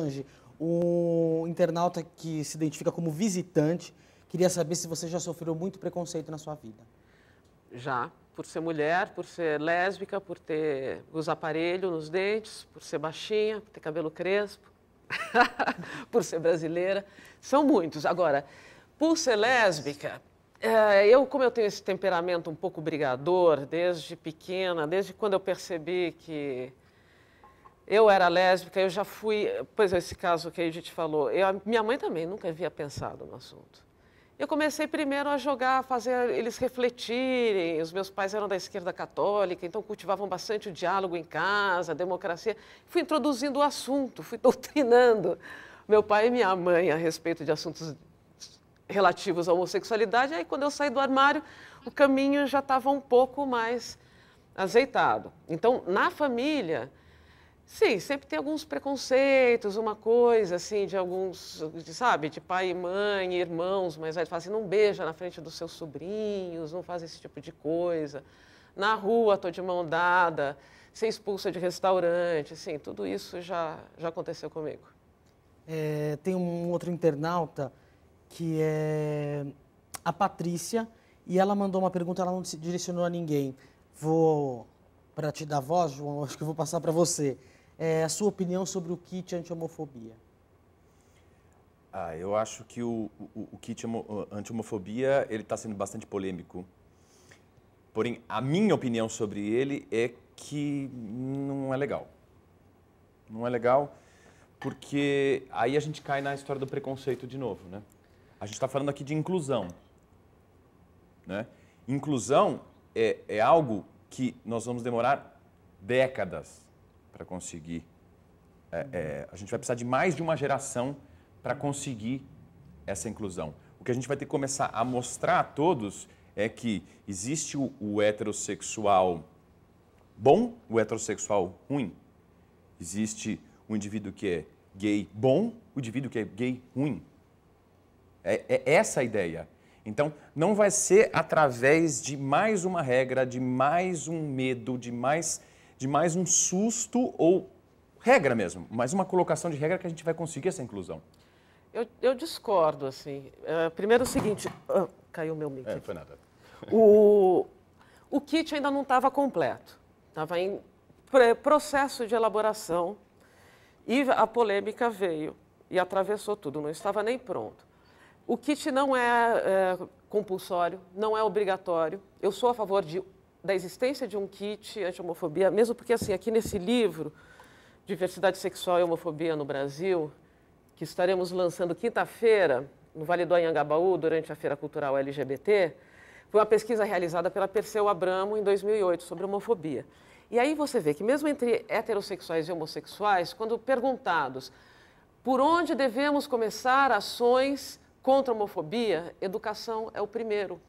Solange, um internauta que se identifica como visitante queria saber se você já sofreu muito preconceito na sua vida. Já, por ser mulher, por ser lésbica, por ter os aparelhos nos dentes, por ser baixinha, por ter cabelo crespo, por ser brasileira. São muitos. Agora, por ser lésbica, eh, eu, como eu tenho esse temperamento um pouco brigador, desde pequena, desde quando eu percebi que eu era lésbica, eu já fui. Pois é, esse caso que a gente falou. Eu, minha mãe também nunca havia pensado no assunto. Eu comecei primeiro a jogar, a fazer eles refletirem. Os meus pais eram da esquerda católica, então cultivavam bastante o diálogo em casa, a democracia. Fui introduzindo o assunto, fui doutrinando meu pai e minha mãe a respeito de assuntos relativos à homossexualidade. Aí, quando eu saí do armário, o caminho já estava um pouco mais azeitado. Então, na família Sim, sempre tem alguns preconceitos, uma coisa assim, de alguns, de, sabe, de pai e mãe, irmãos mais velhos, fala assim, não beija na frente dos seus sobrinhos, não faz esse tipo de coisa. Na rua, tô de mão dada, ser expulsa de restaurante, assim, tudo isso já, já aconteceu comigo. É, tem um outro internauta que é a Patrícia, e ela mandou uma pergunta, ela não se direcionou a ninguém. Vou, para te dar voz, João, acho que eu vou passar para você é, a sua opinião sobre o kit anti-homofobia. Ah, eu acho que o, o, o kit anti-homofobia está sendo bastante polêmico. Porém, a minha opinião sobre ele é que não é legal. Não é legal porque aí a gente cai na história do preconceito de novo, né? A gente está falando aqui de inclusão, né? Inclusão é, é algo que nós vamos demorar décadas para conseguir. É, é, a gente vai precisar de mais de uma geração para conseguir essa inclusão. O que a gente vai ter que começar a mostrar a todos é que existe o, o heterossexual bom, o heterossexual ruim. Existe o indivíduo que é gay bom, o indivíduo que é gay ruim. É, é, essa a ideia. Então, não vai ser através de mais uma regra, de mais um medo, de mais de mais um susto ou regra mesmo, mais uma colocação de regra que a gente vai conseguir essa inclusão. Eu, eu discordo, assim. Uh, primeiro o seguinte, uh, caiu meu mic. É, foi nada. O, o kit ainda não estava completo, estava em processo de elaboração e a polêmica veio e atravessou tudo, não estava nem pronto. O kit não é, é compulsório, não é obrigatório. Eu sou a favor de da existência de um kit anti-homofobia, mesmo porque, assim, aqui nesse livro, Diversidade Sexual e Homofobia no Brasil, que estaremos lançando quinta-feira, no Vale do Anhangabaú, durante a Feira Cultural LGBT, foi uma pesquisa realizada pela Perseu Abramo em 2008 sobre homofobia. E aí você vê que mesmo entre heterossexuais e homossexuais, quando perguntados por onde devemos começar ações contra a homofobia, educação é o primeiro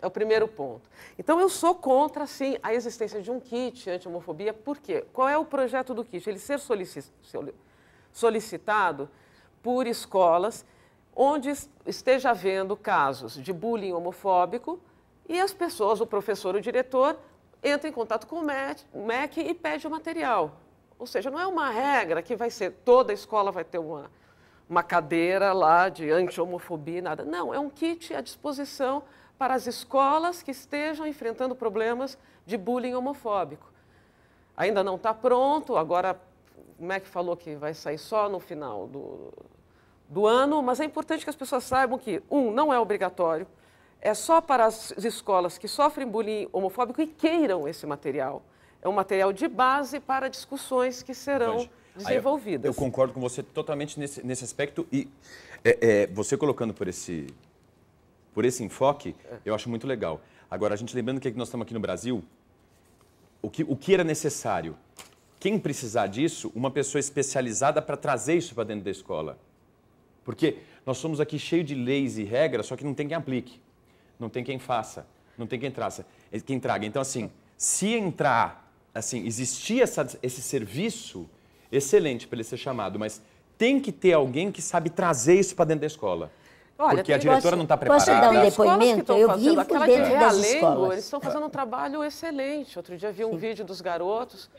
é o primeiro ponto. Então, eu sou contra, sim, a existência de um kit anti-homofobia, por quê? Qual é o projeto do kit? Ele ser solicitado por escolas onde esteja havendo casos de bullying homofóbico e as pessoas, o professor, o diretor, entra em contato com o MEC e pede o material. Ou seja, não é uma regra que vai ser toda escola vai ter uma, uma cadeira lá de anti-homofobia e nada. Não, é um kit à disposição para as escolas que estejam enfrentando problemas de bullying homofóbico. Ainda não está pronto, agora como é que falou que vai sair só no final do, do ano, mas é importante que as pessoas saibam que, um, não é obrigatório, é só para as escolas que sofrem bullying homofóbico e queiram esse material. É um material de base para discussões que serão desenvolvidas. Eu, eu, concordo com você totalmente nesse, nesse aspecto e é, é, você colocando por esse, por esse enfoque, eu acho muito legal. Agora, a gente lembrando é que nós estamos aqui no Brasil, o que, o que era necessário? Quem precisar disso, uma pessoa especializada para trazer isso para dentro da escola. Porque nós somos aqui cheio de leis e regras, só que não tem quem aplique, não tem quem faça, não tem quem traça, eh, quem traga. Então, assim, se entrar, assim, existir essa, esse serviço, excelente para ele ser chamado, mas tem que ter alguém que sabe trazer isso para dentro da escola. Olha, porque a diretora tá posso, não está preparada. Posso dar um depoimento? Eu vivo dentro das é escolas. Eles estão fazendo um trabalho excelente. Outro dia vi um Sim. vídeo dos garotos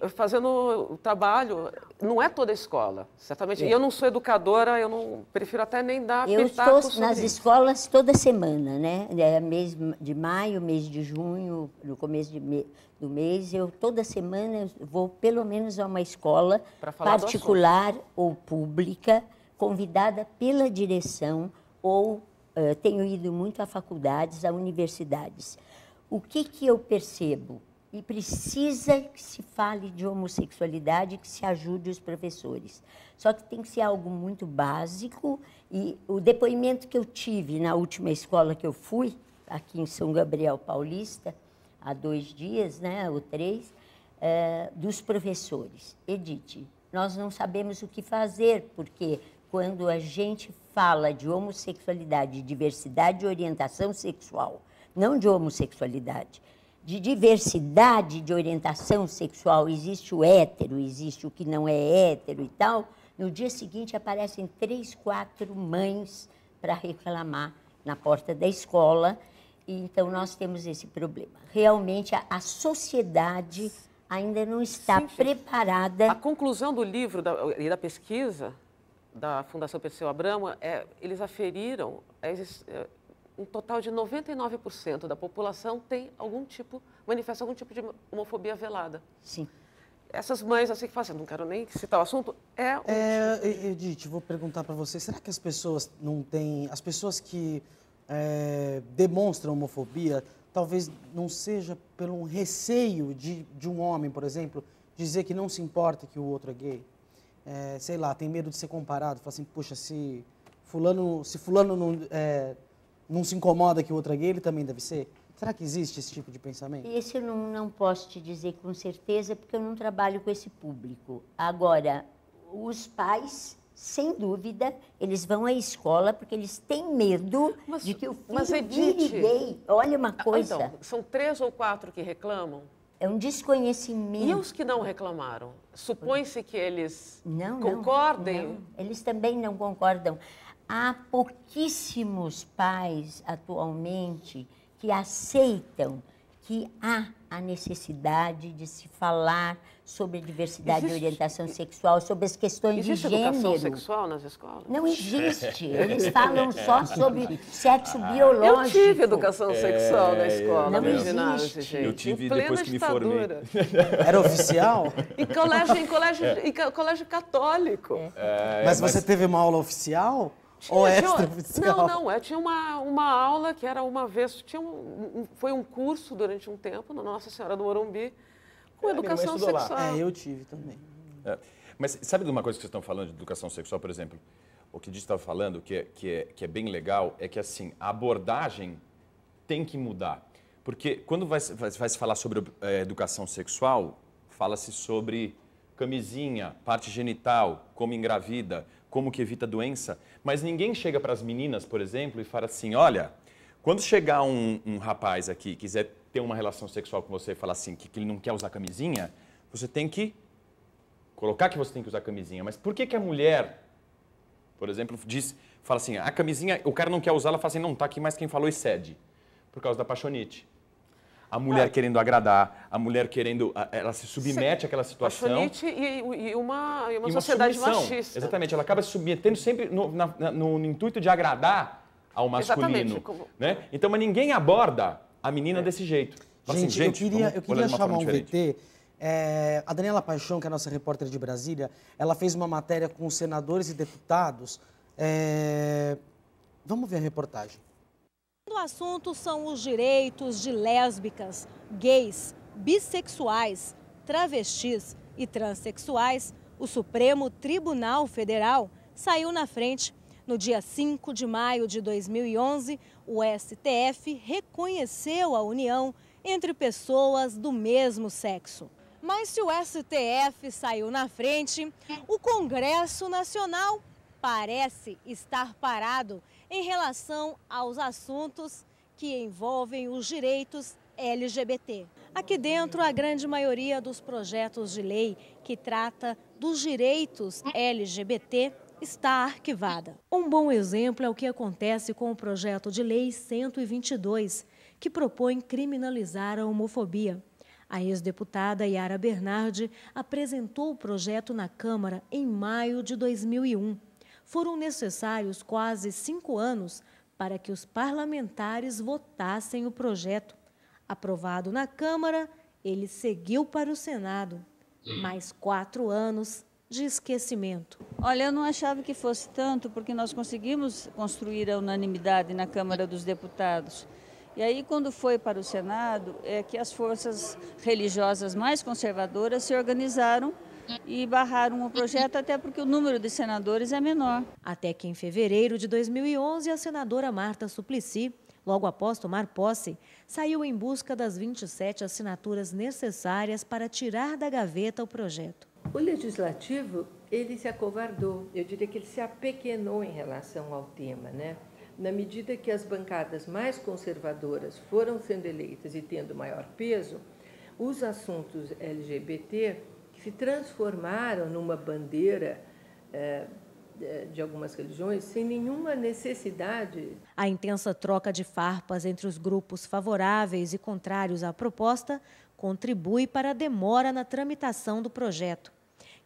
eh, fazendo o trabalho. Não é toda a escola, certamente. E eu não sou educadora, eu não prefiro até nem dar Eu estou nas escolas toda semana, né? É mês de maio, mês de junho, no começo me, do mês, eu toda semana eu vou pelo menos a uma escola particular ou pública convidada pela direção ou uh, tenho ido muito a faculdades, a universidades. O que, que eu percebo? E precisa que se fale de homossexualidade, que se ajude os professores. Só que tem que ser algo muito básico. E o depoimento que eu tive na última escola que eu fui, aqui em São Gabriel Paulista, há dois dias, né, ou três, uh, dos professores. Edite, nós não sabemos o que fazer, porque quando a gente fala de homossexualidade, diversidade de orientação sexual, não de homossexualidade, de diversidade de orientação sexual, existe o hétero, existe o que não é hétero e tal, no dia seguinte aparecem três, quatro mães para reclamar na porta da escola. E então nós temos esse problema. Realmente a, a sociedade ainda não está Sim, preparada. A conclusão do livro e da pesquisa da Fundação Perseu Abramo, é, eles aferiram é, é um total de 99% da população tem algum tipo, manifesta algum tipo de homofobia velada. Sim. Essas mães assim que fazem, assim, não quero nem citar o assunto, é um é, tipo... Edith, vou perguntar para você, será que as pessoas não têm, as pessoas que é, demonstram homofobia, talvez não seja pelo receio de, de um homem, por exemplo, dizer que não se importa que o outro é gay? é, sei lá, tem medo de ser comparado, fala assim, puxa, se fulano, se fulano não, é, não se incomoda que o outro é gay, ele também deve ser? Será que existe esse tipo de pensamento? Esse eu não, não posso te dizer com certeza, porque eu não trabalho com esse público. Agora, os pais sem dúvida, eles vão à escola porque eles têm medo mas, de que o filho mas, Edith, vire gay. Olha uma ah, coisa. Então, são três ou quatro que reclamam? É um desconhecimento. E os que não reclamaram? Supõe-se que eles não, concordem? Não, não. Eles também não concordam. Há pouquíssimos pais atualmente que aceitam que há a necessidade de se falar sobre a diversidade existe, de orientação sexual, sobre as questões de gênero. Existe educação sexual nas escolas? Não existe. Eles falam só sobre sexo ah, biológico. Eu tive educação sexual é, na é, escola. Não, não existe. gente, eu tive depois que ditadura. me formei. Era oficial? Em colégio, em colégio, é. em colégio católico. É. Mas, é, mas você teve uma aula oficial? Tinha, Ou é extra Não, não. É, tinha uma, uma aula que era uma vez. Tinha um, foi um curso durante um tempo na Nossa Senhora do Morumbi com é, educação sexual. Lá. É, eu tive também. É. Mas sabe de uma coisa que vocês estão falando de educação sexual, por exemplo? O que Diz estava falando, que é, que, é, que é bem legal, é que assim, a abordagem tem que mudar. Porque quando vai, vai, vai se falar sobre é, educação sexual, fala-se sobre camisinha, parte genital, como engravida, como que evita doença. Mas ninguém chega para as meninas, por exemplo, e fala assim: olha, quando chegar um, um rapaz aqui quiser ter uma relação sexual com você e falar assim que, que ele não quer usar camisinha, você tem que colocar que você tem que usar camisinha. Mas por que, que a mulher, por exemplo, diz, fala assim: a camisinha, o cara não quer usar, ela fala assim: não, tá aqui, mas quem falou cede, Por causa da paixonite a mulher é. querendo agradar, a mulher querendo. Ela se submete àquela situação. e, e, uma, e uma e sociedade uma machista. Exatamente, ela acaba se submetendo sempre no, na, no, no, intuito de agradar ao masculino. Como... Né? Então, mas ninguém aborda a menina é. desse jeito. gente, assim, gente, eu queria, eu queria chamar um VT. É, a Daniela Paixão, que é a nossa repórter de Brasília, ela fez uma matéria com senadores e deputados. É... Vamos ver a reportagem. O assunto são os direitos de lésbicas, gays, bissexuais, travestis e transexuais. O Supremo Tribunal Federal saiu na frente. No dia 5 de maio de 2011, o STF reconheceu a união entre pessoas do mesmo sexo. Mas se o STF saiu na frente, o Congresso Nacional parece estar parado em relação aos assuntos que envolvem os direitos LGBT. Aqui dentro, a grande maioria dos projetos de lei que trata dos direitos LGBT está arquivada. Um bom exemplo é o que acontece com o projeto de lei 122, que propõe criminalizar a homofobia. A ex-deputada Yara Bernardi apresentou o projeto na Câmara em maio de 2001 foram necessários quase cinco anos para que os parlamentares votassem o projeto. Aprovado na Câmara, ele seguiu para o Senado. Mais quatro anos de esquecimento. Olha, eu não achava que fosse tanto, porque nós conseguimos construir a unanimidade na Câmara dos Deputados. E aí, quando foi para o Senado, é que as forças religiosas mais conservadoras se organizaram e barraram o projeto até porque o número de senadores é menor. Até que em fevereiro de 2011, a senadora Marta Suplicy, logo após tomar posse, saiu em busca das 27 assinaturas necessárias para tirar da gaveta o projeto. O legislativo, ele se acovardou, eu diria que ele se apequenou em relação ao tema, né? Na medida que as bancadas mais conservadoras foram sendo eleitas e tendo maior peso, os assuntos LGBT se transformaram numa bandeira eh, eh, de algumas religiões sem nenhuma necessidade. A intensa troca de farpas entre os grupos favoráveis e contrários à proposta contribui para a demora na tramitação do projeto.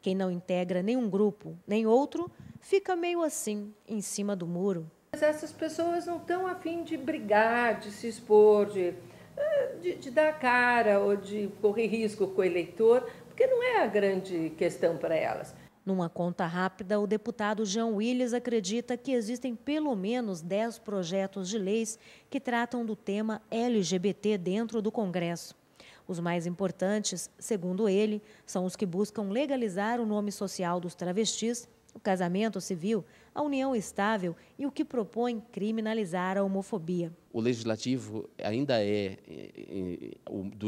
Quem não integra nenhum grupo nem outro fica meio assim, em cima do muro. Mas essas pessoas não estão afim de brigar, de se expor, de, eh, de, de dar cara ou de correr risco com o eleitor, porque não é a grande questão para elas. Numa conta rápida, o deputado Jean Willis acredita que existem pelo menos 10 projetos de leis que tratam do tema LGBT dentro do Congresso. Os mais importantes, segundo ele, são os que buscam legalizar o nome social dos travestis, o casamento civil, a união estável e o que propõe criminalizar a homofobia. O legislativo ainda é, é, é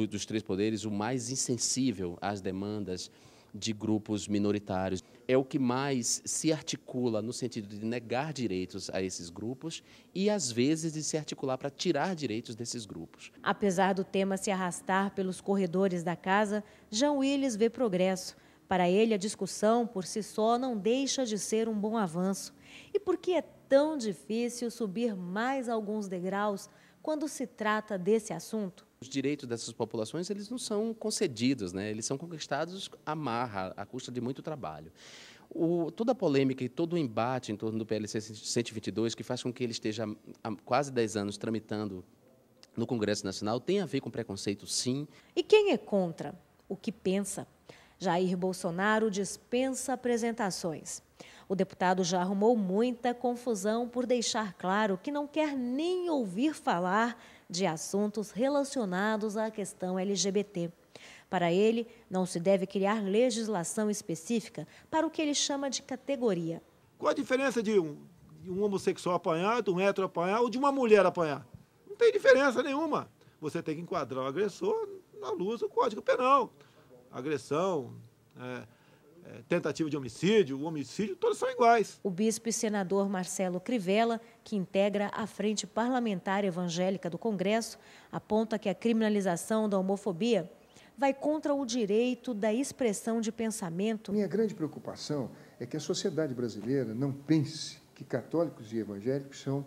dos três poderes, o mais insensível às demandas de grupos minoritários. É o que mais se articula no sentido de negar direitos a esses grupos e, às vezes, de se articular para tirar direitos desses grupos. Apesar do tema se arrastar pelos corredores da casa, Jean Willis vê progresso. Para ele, a discussão por si só não deixa de ser um bom avanço. E por que é tão difícil subir mais alguns degraus quando se trata desse assunto? Os direitos dessas populações eles não são concedidos, né? eles são conquistados à marra, à custa de muito trabalho. O, toda a polêmica e todo o embate em torno do PLC 122, que faz com que ele esteja há quase 10 anos tramitando no Congresso Nacional, tem a ver com preconceito, sim. E quem é contra? O que pensa? Jair Bolsonaro dispensa apresentações. O deputado já arrumou muita confusão por deixar claro que não quer nem ouvir falar de assuntos relacionados à questão LGBT. Para ele, não se deve criar legislação específica para o que ele chama de categoria. Qual a diferença de um, de um homossexual apanhar, de um hétero apanhar ou de uma mulher apanhar? Não tem diferença nenhuma. Você tem que enquadrar o agressor na luz do Código Penal agressão, é, é, tentativa de homicídio, homicídio, todos são iguais. O bispo e senador Marcelo Crivella, que integra a Frente Parlamentar Evangélica do Congresso, aponta que a criminalização da homofobia vai contra o direito da expressão de pensamento. Minha grande preocupação é que a sociedade brasileira não pense que católicos e evangélicos são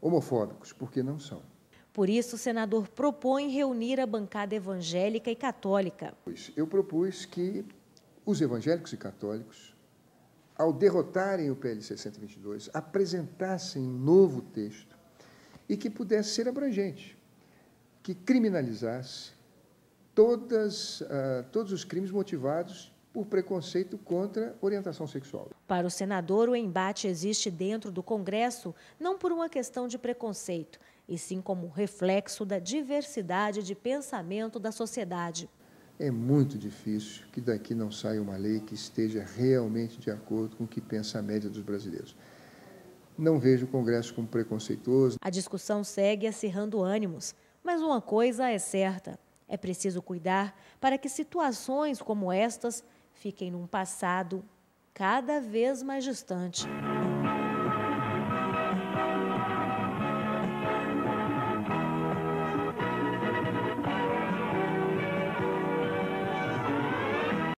homofóbicos, porque não são. Por isso, o senador propõe reunir a bancada evangélica e católica. Eu propus que os evangélicos e católicos, ao derrotarem o PL 622, apresentassem um novo texto e que pudesse ser abrangente, que criminalizasse todas, uh, todos os crimes motivados por preconceito contra orientação sexual. Para o senador, o embate existe dentro do Congresso não por uma questão de preconceito, e sim como reflexo da diversidade de pensamento da sociedade. É muito difícil que daqui não saia uma lei que esteja realmente de acordo com o que pensa a média dos brasileiros. Não vejo o Congresso como preconceituoso. A discussão segue acirrando ânimos, mas uma coisa é certa: é preciso cuidar para que situações como estas fiquem num passado cada vez mais distante.